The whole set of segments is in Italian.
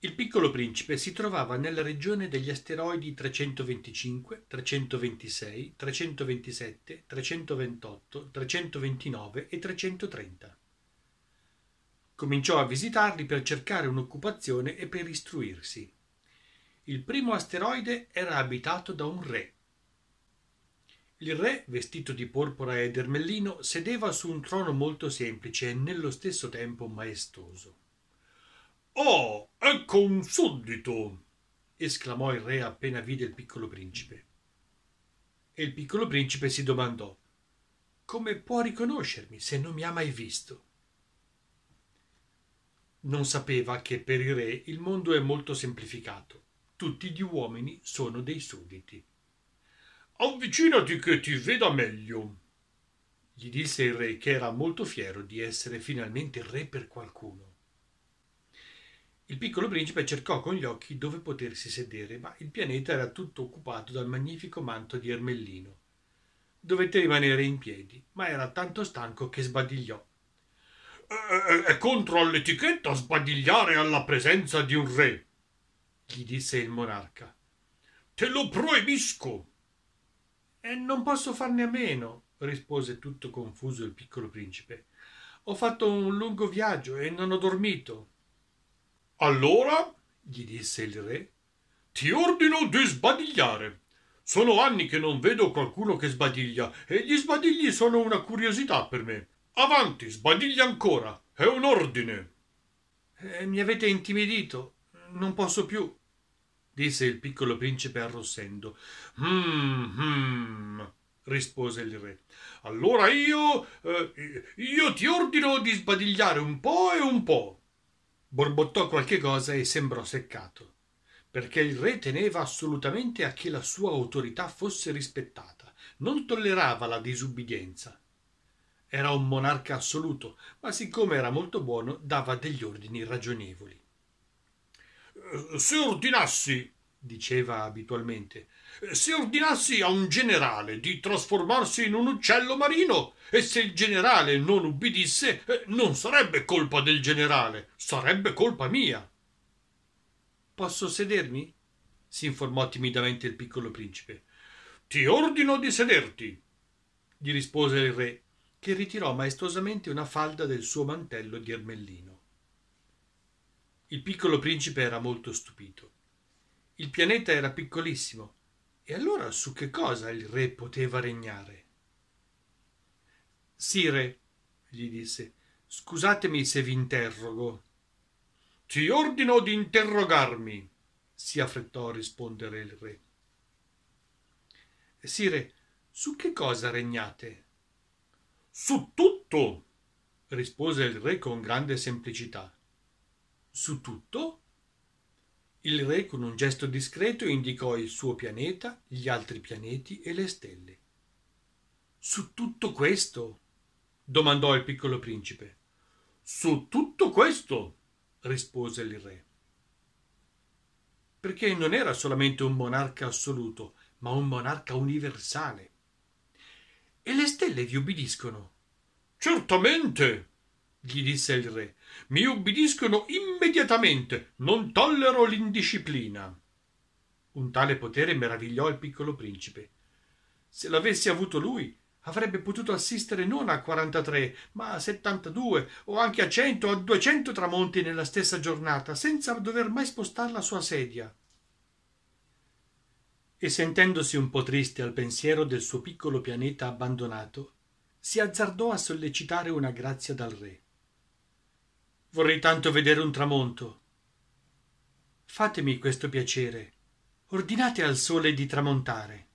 Il piccolo principe si trovava nella regione degli asteroidi 325, 326, 327, 328, 329 e 330. Cominciò a visitarli per cercare un'occupazione e per istruirsi. Il primo asteroide era abitato da un re. Il re, vestito di porpora ed ermellino, sedeva su un trono molto semplice e nello stesso tempo maestoso oh ecco un suddito esclamò il re appena vide il piccolo principe e il piccolo principe si domandò come può riconoscermi se non mi ha mai visto non sapeva che per il re il mondo è molto semplificato tutti gli uomini sono dei sudditi avvicinati che ti veda meglio gli disse il re che era molto fiero di essere finalmente re per qualcuno il piccolo principe cercò con gli occhi dove potersi sedere, ma il pianeta era tutto occupato dal magnifico manto di ermellino. Dovette rimanere in piedi, ma era tanto stanco che sbadigliò. Eh, eh, è, contro l'etichetta sbadigliare alla presenza di un re, gli disse il monarca. Te lo proibisco. E non posso farne a meno, rispose tutto confuso il piccolo principe. Ho fatto un lungo viaggio e non ho dormito. Allora, gli disse il re, ti ordino di sbadigliare. Sono anni che non vedo qualcuno che sbadiglia e gli sbadigli sono una curiosità per me. Avanti, sbadiglia ancora. È un ordine. Eh, mi avete intimidito. Non posso più, disse il piccolo principe arrossendo. Mmm, mmm, rispose il re. Allora io, eh, io ti ordino di sbadigliare un po' e un po' borbottò qualche cosa e sembrò seccato, perché il re teneva assolutamente a che la sua autorità fosse rispettata, non tollerava la disubbidienza. Era un monarca assoluto, ma siccome era molto buono, dava degli ordini ragionevoli. Eh, Se ordinassi, diceva abitualmente, se ordinassi a un generale di trasformarsi in un uccello marino, e se il generale non ubbidisse, eh, non sarebbe colpa del generale, sarebbe colpa mia. Posso sedermi? si informò timidamente il piccolo principe. Ti ordino di sederti, gli rispose il re, che ritirò maestosamente una falda del suo mantello di ermellino. Il piccolo principe era molto stupito il pianeta era piccolissimo. E allora su che cosa il re poteva regnare? Sire, gli disse, scusatemi se vi interrogo. Ti ordino di interrogarmi, si affrettò a rispondere il re. Sire, su che cosa regnate? Su tutto, rispose il re con grande semplicità. Su tutto? Il re con un gesto discreto indicò il suo pianeta, gli altri pianeti e le stelle. Su tutto questo? domandò il piccolo principe. Su tutto questo? rispose il re. Perché non era solamente un monarca assoluto, ma un monarca universale. E le stelle vi ubbidiscono? Certamente, gli disse il re, mi ubbidiscono immediatamente, non tollero l'indisciplina. Un tale potere meravigliò il piccolo principe. Se l'avesse avuto lui, avrebbe potuto assistere non a 43, ma a 72 o anche a 100 o a 200 tramonti nella stessa giornata, senza dover mai spostare la sua sedia. E sentendosi un po' triste al pensiero del suo piccolo pianeta abbandonato, si azzardò a sollecitare una grazia dal re vorrei tanto vedere un tramonto fatemi questo piacere ordinate al sole di tramontare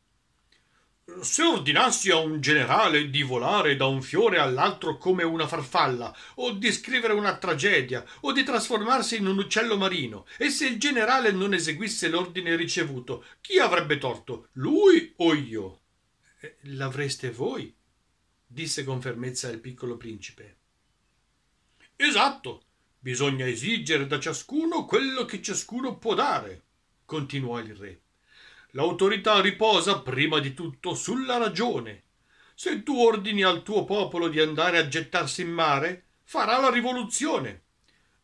se ordinassi a un generale di volare da un fiore all'altro come una farfalla o di scrivere una tragedia o di trasformarsi in un uccello marino e se il generale non eseguisse l'ordine ricevuto chi avrebbe torto lui o io eh, l'avreste voi disse con fermezza il piccolo principe Esatto. Bisogna esigere da ciascuno quello che ciascuno può dare, continuò il re. L'autorità riposa prima di tutto sulla ragione. Se tu ordini al tuo popolo di andare a gettarsi in mare, farà la rivoluzione.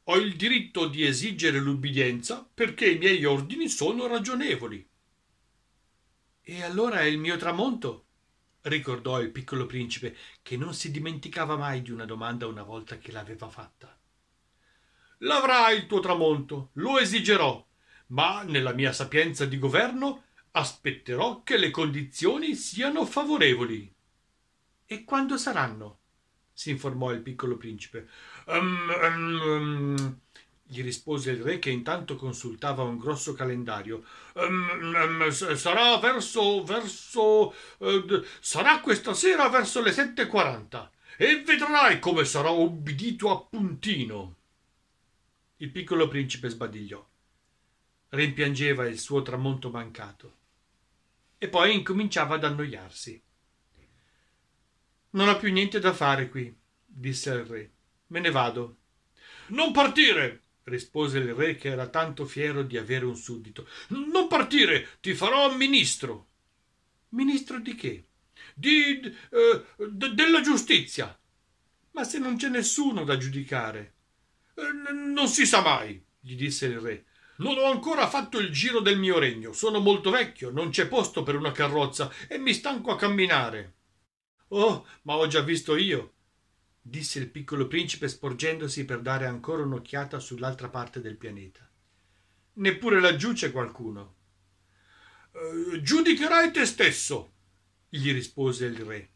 Ho il diritto di esigere l'ubbidienza perché i miei ordini sono ragionevoli. E allora è il mio tramonto? Ricordò il piccolo principe che non si dimenticava mai di una domanda una volta che l'aveva fatta. L'avrai il tuo tramonto, lo esigerò, ma nella mia sapienza di governo aspetterò che le condizioni siano favorevoli. E quando saranno? si informò il piccolo principe. Um, um, um, gli rispose il re che intanto consultava un grosso calendario. Ehm, ehm, sarà verso. verso. Eh, sarà questa sera verso le 7.40 e vedrai come sarà obbedito a puntino. Il piccolo principe sbadigliò. Rimpiangeva il suo tramonto mancato e poi incominciava ad annoiarsi. Non ho più niente da fare qui, disse il re. Me ne vado. Non partire! rispose il re che era tanto fiero di avere un suddito. Non partire, ti farò ministro. Ministro di che? Di eh, della giustizia. Ma se non c'è nessuno da giudicare. Eh, non si sa mai, gli disse il re. Non ho ancora fatto il giro del mio regno, sono molto vecchio, non c'è posto per una carrozza e mi stanco a camminare. Oh, ma ho già visto io, disse il piccolo principe sporgendosi per dare ancora un'occhiata sull'altra parte del pianeta. Neppure laggiù c'è qualcuno. Eh, giudicherai te stesso, gli rispose il re.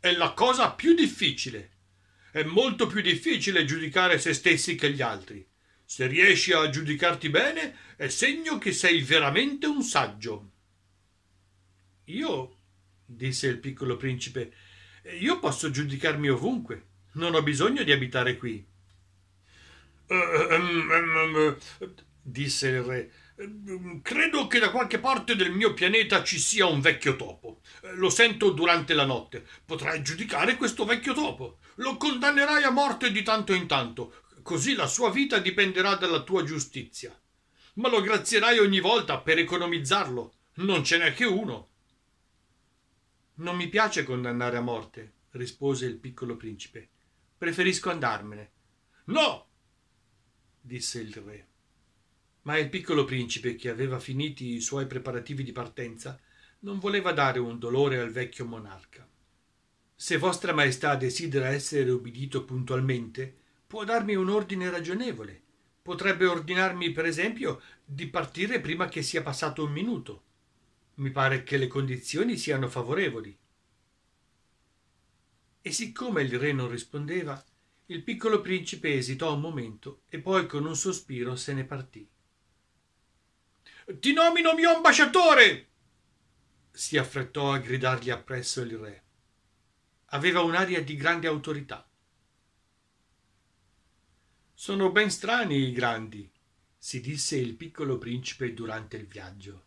È la cosa più difficile. È molto più difficile giudicare se stessi che gli altri. Se riesci a giudicarti bene, è segno che sei veramente un saggio. Io, disse il piccolo principe, io posso giudicarmi ovunque. Non ho bisogno di abitare qui. Eh, ehm, ehm, ehm, eh, disse il re. Credo che da qualche parte del mio pianeta ci sia un vecchio topo. Eh, lo sento durante la notte. Potrai giudicare questo vecchio topo. Lo condannerai a morte di tanto in tanto, così la sua vita dipenderà dalla tua giustizia. Ma lo grazierai ogni volta per economizzarlo. Non ce n'è che uno. Non mi piace condannare a morte, rispose il piccolo principe preferisco andarmene no disse il re ma il piccolo principe che aveva finiti i suoi preparativi di partenza non voleva dare un dolore al vecchio monarca se vostra maestà desidera essere ubbidito puntualmente può darmi un ordine ragionevole potrebbe ordinarmi per esempio di partire prima che sia passato un minuto mi pare che le condizioni siano favorevoli e siccome il re non rispondeva il piccolo principe esitò un momento e poi con un sospiro se ne partì ti nomino mio ambasciatore si affrettò a gridargli appresso il re aveva un'aria di grande autorità sono ben strani i grandi si disse il piccolo principe durante il viaggio